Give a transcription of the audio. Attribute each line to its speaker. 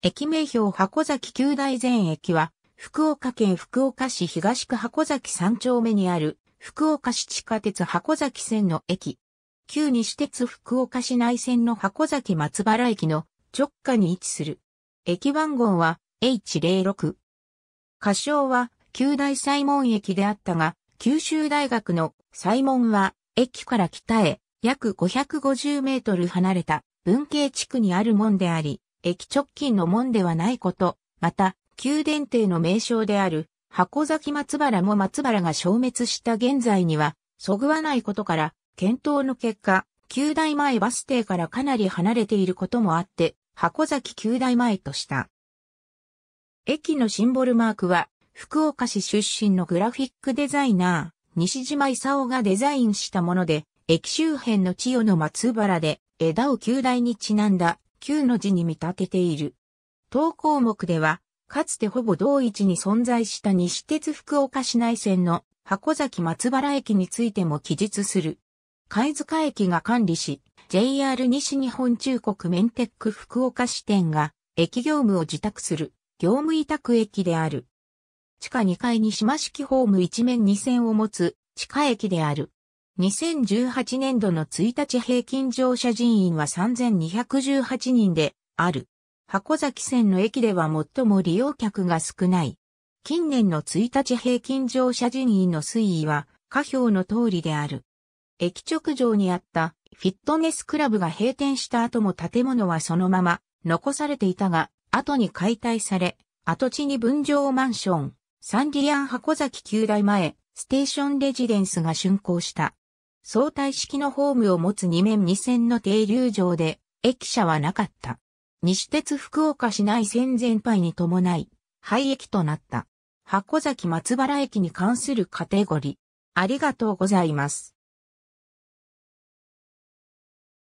Speaker 1: 駅名標箱崎九大前駅は、福岡県福岡市東区箱崎三丁目にある、福岡市地下鉄箱崎線の駅。旧西鉄福岡市内線の箱崎松原駅の直下に位置する。駅番号は H06。仮称は九大西門駅であったが、九州大学の西門は駅から北へ約550メートル離れた文系地区にある門であり、駅直近の門ではないこと、また、宮殿邸の名称である、箱崎松原も松原が消滅した現在には、そぐわないことから、検討の結果、旧大前バス停からかなり離れていることもあって、箱崎旧大前とした。駅のシンボルマークは、福岡市出身のグラフィックデザイナー、西島勲がデザインしたもので、駅周辺の千代の松原で、枝を旧大にちなんだ9の字に見立てている。当項目では、かつてほぼ同一に存在した西鉄福岡市内線の箱崎松原駅についても記述する。貝塚駅が管理し、JR 西日本中国メンテック福岡支店が駅業務を自託する業務委託駅である。地下2階に島式ホーム1面2線を持つ地下駅である。2018年度の1日平均乗車人員は3218人である。箱崎線の駅では最も利用客が少ない。近年の1日平均乗車人員の推移は下表の通りである。駅直上にあったフィットネスクラブが閉店した後も建物はそのまま残されていたが、後に解体され、跡地に分譲マンション、サンディアン箱崎旧大前、ステーションレジデンスが竣工した。相対式のホームを持つ2面2線の停留場で、駅舎はなかった。西鉄福岡市内線全廃に伴い、廃駅となった。箱崎松原駅に関するカテゴリー。ありがとうございます。